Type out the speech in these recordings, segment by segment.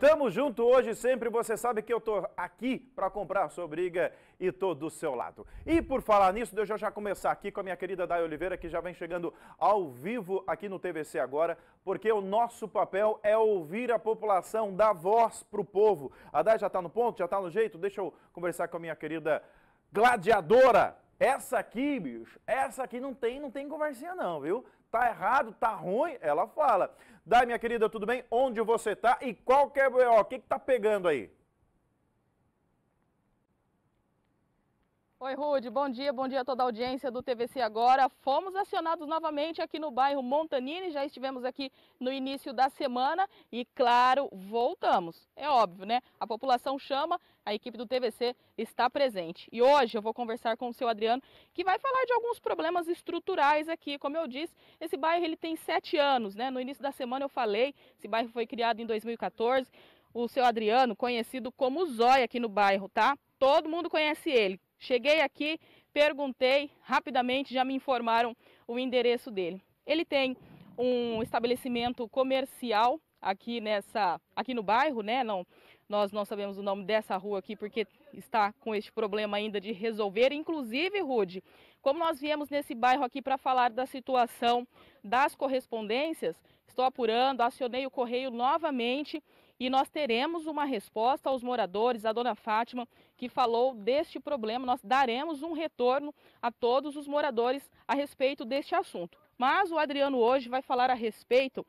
Tamo junto hoje sempre, você sabe que eu tô aqui para comprar a sua briga e tô do seu lado. E por falar nisso, deixa eu já começar aqui com a minha querida Day Oliveira, que já vem chegando ao vivo aqui no TVC agora, porque o nosso papel é ouvir a população, dar voz pro povo. A Day já tá no ponto, já tá no jeito? Deixa eu conversar com a minha querida gladiadora. Essa aqui, bicho, essa aqui não tem, não tem conversinha não, viu? tá errado, tá ruim, ela fala. Dai, minha querida, tudo bem? Onde você tá e qual que é o O que, que tá pegando aí? Oi, Rude, bom dia, bom dia a toda a audiência do TVC Agora. Fomos acionados novamente aqui no bairro Montanini, já estivemos aqui no início da semana e, claro, voltamos. É óbvio, né? A população chama, a equipe do TVC está presente. E hoje eu vou conversar com o seu Adriano, que vai falar de alguns problemas estruturais aqui. Como eu disse, esse bairro ele tem sete anos, né? No início da semana eu falei, esse bairro foi criado em 2014. O seu Adriano, conhecido como Zóia aqui no bairro, tá? Todo mundo conhece ele Cheguei aqui, perguntei rapidamente, já me informaram o endereço dele. Ele tem um estabelecimento comercial aqui nessa, aqui no bairro, né? Não, nós não sabemos o nome dessa rua aqui porque está com este problema ainda de resolver. Inclusive, Rude, como nós viemos nesse bairro aqui para falar da situação das correspondências, estou apurando, acionei o correio novamente e nós teremos uma resposta aos moradores, a dona Fátima, que falou deste problema. Nós daremos um retorno a todos os moradores a respeito deste assunto. Mas o Adriano hoje vai falar a respeito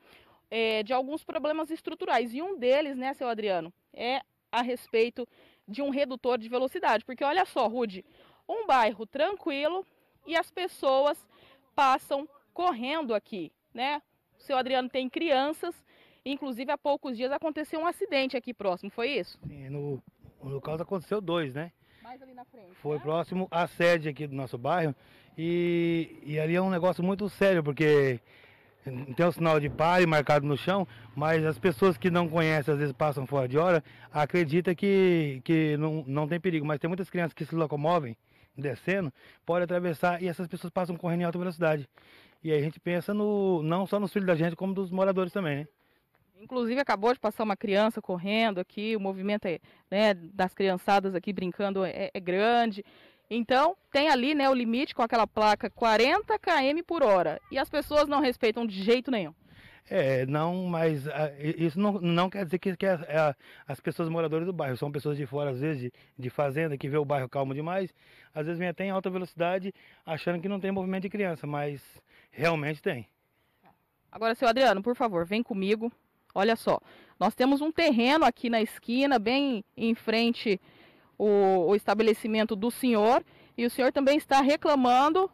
é, de alguns problemas estruturais. E um deles, né, seu Adriano, é a respeito de um redutor de velocidade. Porque olha só, Rude, um bairro tranquilo e as pessoas passam correndo aqui, né? O seu Adriano tem crianças Inclusive, há poucos dias aconteceu um acidente aqui próximo, foi isso? Sim, no, no caso aconteceu dois, né? Mais ali na frente. Foi né? próximo à sede aqui do nosso bairro e, e ali é um negócio muito sério, porque tem um sinal de pare marcado no chão, mas as pessoas que não conhecem, às vezes passam fora de hora, acredita que, que não, não tem perigo. Mas tem muitas crianças que se locomovem descendo, pode atravessar e essas pessoas passam correndo em alta velocidade. E aí a gente pensa no não só nos filhos da gente, como dos moradores também, né? Inclusive, acabou de passar uma criança correndo aqui, o movimento é, né, das criançadas aqui brincando é, é, grande. Então, tem ali né, o limite com aquela placa 40 km por hora. E as pessoas não respeitam de jeito nenhum. É, não, mas ah, isso não, não quer dizer que, que a, a, as pessoas moradoras do bairro, são pessoas de fora, às vezes, de, de fazenda, que vê o bairro calmo demais, às vezes vem até em alta velocidade, achando que não tem movimento de criança, mas realmente tem. Agora, seu Adriano, por favor, vem comigo. Olha só, nós temos um terreno aqui na esquina, bem em frente o, o estabelecimento do senhor, e o senhor também está reclamando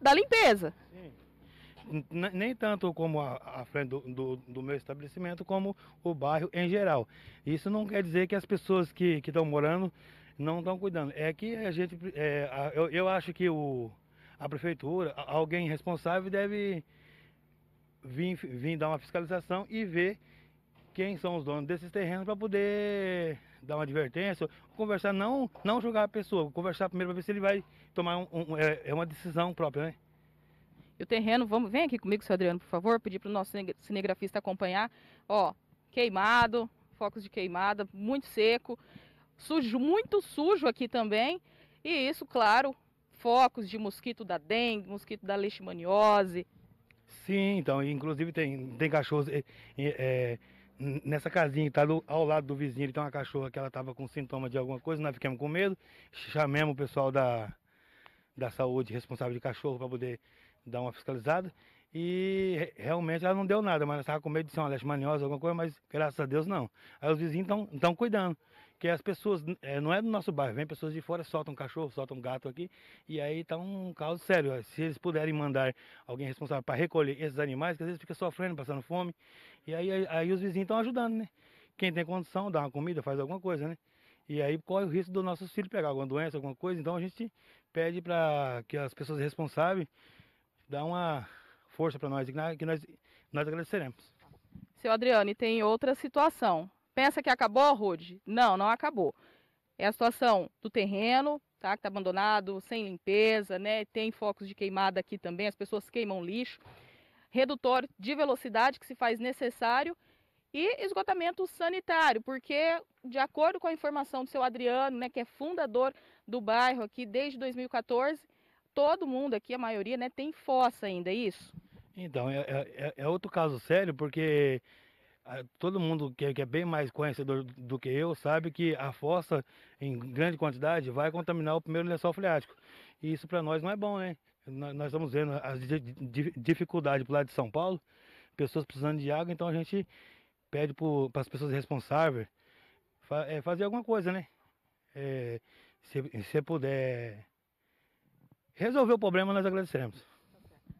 da limpeza. Sim. Nem tanto como a, a frente do, do, do, meu estabelecimento, como o bairro em geral. Isso não quer dizer que as pessoas que estão morando não estão cuidando. É que a gente. É, eu, eu acho que o, a prefeitura, alguém responsável deve vir, dar uma fiscalização e ver quem são os donos desses terrenos para poder dar uma advertência, conversar, não, não julgar a pessoa, conversar primeiro para ver se ele vai tomar um, um, é, é, uma decisão própria, né? E o terreno, vamos, vem aqui comigo, seu Adriano, por favor, pedir para o nosso cinegrafista acompanhar. Ó, queimado, focos de queimada, muito seco, sujo, muito sujo aqui também. E isso, claro, focos de mosquito da dengue, mosquito da leishmaniose, Sim, então, inclusive tem, tem cachorros. É, é, nessa casinha que tá do, ao lado do vizinho, ele tem uma cachorra que ela tava com sintoma de alguma coisa, nós ficamos com medo, chamemos o pessoal da, da saúde responsável de cachorro para poder dar uma fiscalizada. E realmente ela não deu nada, mas ela estava com medo de ser uma leishmaniosa alguma coisa, mas graças a Deus não. Aí os vizinhos estão cuidando. Porque as pessoas, eh, não é do nosso bairro, vem pessoas de fora, soltam cachorro, soltam gato aqui, e aí tá um caos sério. Se eles puderem mandar alguém responsável para recolher esses animais, que às vezes fica sofrendo, passando fome, e aí, aí, os vizinhos estão ajudando, né? Quem tem condição, dá uma comida, faz alguma coisa, né? E aí corre o risco do nosso filho pegar alguma doença, alguma coisa, então a gente pede para que as pessoas responsáveis dá uma força para nós, que nós, nós agradeceremos. Seu Adriane, tem outra situação. Pensa que acabou, Rude? Não, não acabou. É a situação do terreno, tá? Que tá abandonado, sem limpeza, né? Tem focos de queimada aqui também, as pessoas queimam lixo. Redutor de velocidade que se faz necessário e esgotamento sanitário, porque de acordo com a informação do seu Adriano, né, que é fundador do bairro aqui desde 2014, todo mundo aqui, a maioria, né, tem fossa ainda, é isso? Então, é, é, é, é outro caso sério, porque todo mundo que, que, é bem mais conhecedor do, do que eu sabe que a fossa em grande quantidade vai contaminar o primeiro lençol freático. E isso para nós não é bom, né? Nós, nós estamos vendo as dificuldades para lado de São Paulo, pessoas precisando de água, então a gente pede para as pessoas responsáveis fa, é, fazer alguma coisa, né? É, se você puder resolver o problema, nós agradecemos.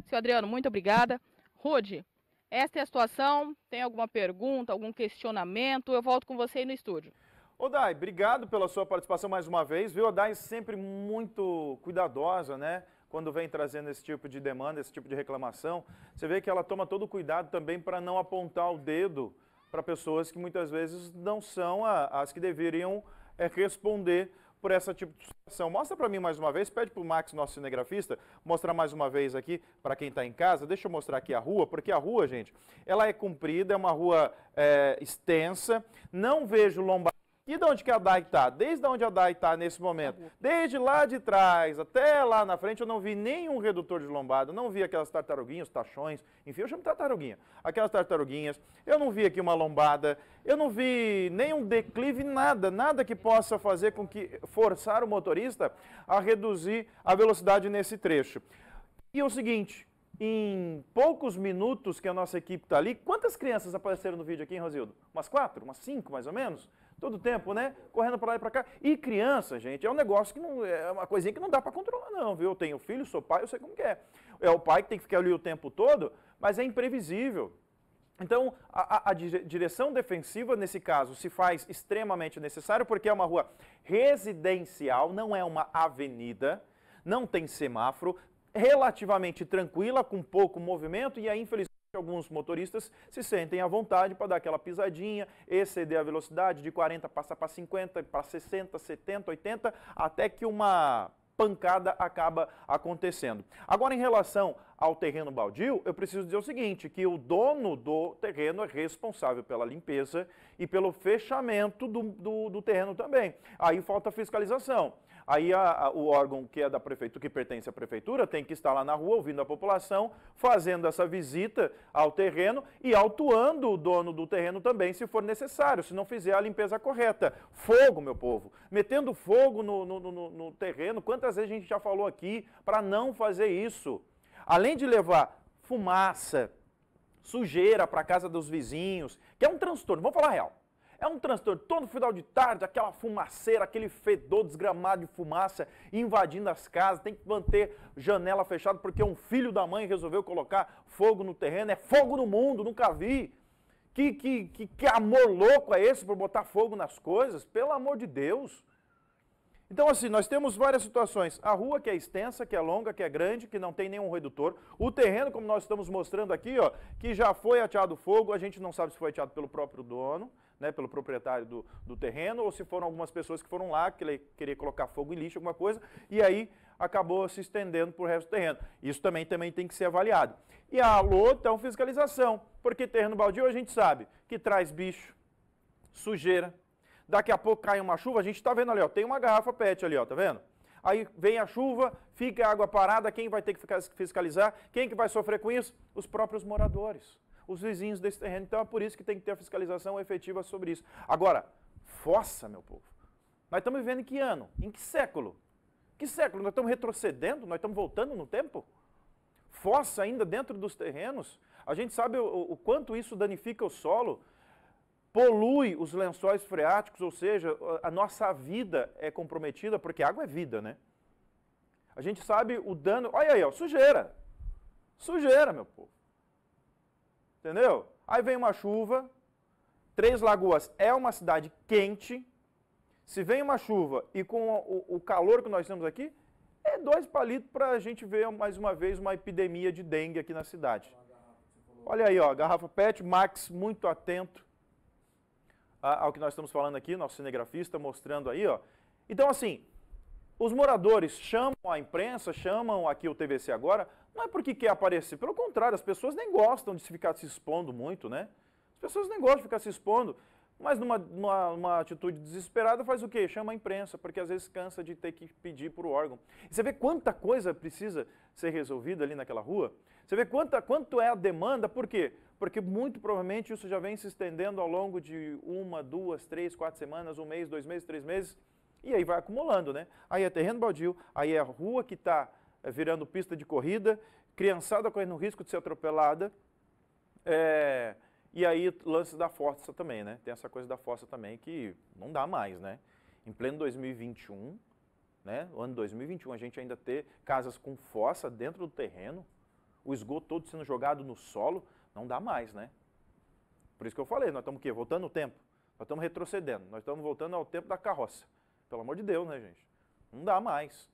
Seu Adriano, muito obrigada. Rude, esta é a situação. Tem alguma pergunta, algum questionamento? Eu volto com você aí no estúdio. Ô Dai, obrigado pela sua participação mais uma vez. Viu, a Dai é sempre muito cuidadosa, né? Quando vem trazendo esse tipo de demanda, esse tipo de reclamação, você vê que ela toma todo o cuidado também para não apontar o dedo para pessoas que muitas vezes não são a, as que deveriam é, responder por essa tipo de situação. Mostra para mim mais uma vez, pede para o Max, nosso cinegrafista, mostrar mais uma vez aqui para quem está em casa. Deixa eu mostrar aqui a rua, porque a rua, gente, ela é comprida, é uma rua é, extensa. Não vejo lombar. E de onde que a DAI está? Desde onde a DAI está nesse momento? Tá Desde lá de trás até lá na frente, eu não vi nenhum redutor de lombada, não vi aquelas tartaruguinhas, tachões, enfim, eu chamo de tartaruguinha. Aquelas tartaruguinhas, eu não vi aqui uma lombada, eu não vi nenhum declive, nada, nada que possa fazer com que forçar o motorista a reduzir a velocidade nesse trecho. E é o seguinte, em poucos minutos que a nossa equipe está ali, quantas crianças apareceram no vídeo aqui, hein, Rosildo? Umas quatro? Umas cinco, mais ou menos? todo tempo, né? Correndo para lá e para cá. E criança, gente, é um negócio que não é uma coisinha que não dá para controlar não, viu? Eu tenho filho, sou pai, eu sei como que é. É o pai que tem que ficar ali o tempo todo, mas é imprevisível. Então, a, a, direção defensiva, nesse caso, se faz extremamente necessário, porque é uma rua residencial, não é uma avenida, não tem semáforo, relativamente tranquila, com pouco movimento, e aí, infelizmente, alguns motoristas se sentem à vontade para dar aquela pisadinha, exceder a velocidade de 40 passar para 50, para 60, 70, 80, até que uma pancada acaba acontecendo. Agora, em relação ao terreno baldio, eu preciso dizer o seguinte, que o dono do terreno é responsável pela limpeza e pelo fechamento do, do, do terreno também. Aí falta fiscalização. Aí a, a, o órgão que é da prefeitura, que pertence à prefeitura, tem que estar lá na rua ouvindo a população, fazendo essa visita ao terreno e autuando o dono do terreno também, se for necessário, se não fizer a limpeza correta. Fogo, meu povo. Metendo fogo no, no, no, no terreno, quantas vezes a gente já falou aqui para não fazer isso? além de levar fumaça, sujeira para casa dos vizinhos, que é um transtorno, vamos falar real. É um transtorno. Todo final de tarde, aquela fumaceira, aquele fedor desgramado de fumaça invadindo as casas, tem que manter janela fechada porque um filho da mãe resolveu colocar fogo no terreno. É fogo no mundo, nunca vi. Que, que, que, que amor louco é esse para botar fogo nas coisas? Pelo amor de Deus. Então, assim, nós temos várias situações. A rua que é extensa, que é longa, que é grande, que não tem nenhum redutor. O terreno, como nós estamos mostrando aqui, ó, que já foi ateado fogo, a gente não sabe se foi ateado pelo próprio dono, né, pelo proprietário do, do terreno, ou se foram algumas pessoas que foram lá, que ele queria colocar fogo em lixo, alguma coisa, e aí acabou se estendendo para o resto do terreno. Isso também, também tem que ser avaliado. E a alô, então, fiscalização, porque terreno baldio a gente sabe que traz bicho, sujeira, daqui a pouco cai uma chuva, a gente está vendo ali, ó, tem uma garrafa PET ali, ó, tá vendo? Aí vem a chuva, fica a água parada, quem vai ter que fiscalizar? Quem que vai sofrer com isso? Os próprios moradores, os vizinhos desse terreno. Então é por isso que tem que ter a fiscalização efetiva sobre isso. Agora, fossa, meu povo. Nós estamos vivendo em que ano? Em que século? Que século? Nós estamos retrocedendo? Nós estamos voltando no tempo? Fossa ainda dentro dos terrenos? A gente sabe o, o quanto isso danifica o solo, polui os lençóis freáticos, ou seja, a nossa vida é comprometida, porque água é vida, né? A gente sabe o dano. Olha aí, ó, sujeira. Sujeira, meu povo. Entendeu? Aí vem uma chuva. Três Lagoas é uma cidade quente. Se vem uma chuva e com o, o calor que nós temos aqui, é dois palitos para a gente ver mais uma vez uma epidemia de dengue aqui na cidade. Olha aí, ó, garrafa PET, Max muito atento ao que nós estamos falando aqui, nosso cinegrafista mostrando aí, ó. Então, assim, os moradores chamam a imprensa, chamam aqui o TVC agora, não é porque quer aparecer, pelo contrário, as pessoas nem gostam de ficar se expondo muito, né? As pessoas nem gostam de ficar se expondo, mas numa, numa, atitude desesperada faz o quê? Chama a imprensa, porque às vezes cansa de ter que pedir para o órgão. E você vê quanta coisa precisa ser resolvida ali naquela rua? Você vê quanta, quanto é a demanda, por quê? porque muito provavelmente isso já vem se estendendo ao longo de uma, duas, três, quatro semanas, um mês, dois meses, três meses, e aí vai acumulando, né? Aí é terreno baldio, aí é a rua que está eh, virando pista de corrida, criançada correndo risco de ser atropelada, é, e aí lance da força também, né? Tem essa coisa da força também que não dá mais, né? Em pleno 2021, né? O ano 2021, a gente ainda ter casas com fossa dentro do terreno, o esgoto todo sendo jogado no solo, não dá mais, né? Por isso que eu falei, nós estamos o quê? Voltando o tempo. Nós estamos retrocedendo. Nós estamos voltando ao tempo da carroça. Pelo amor de Deus, né, gente? Não dá mais.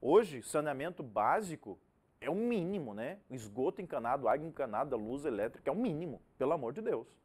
Hoje, saneamento básico é o um mínimo, né? Esgoto encanado, água encanada, luz elétrica é o um mínimo, pelo amor de Deus.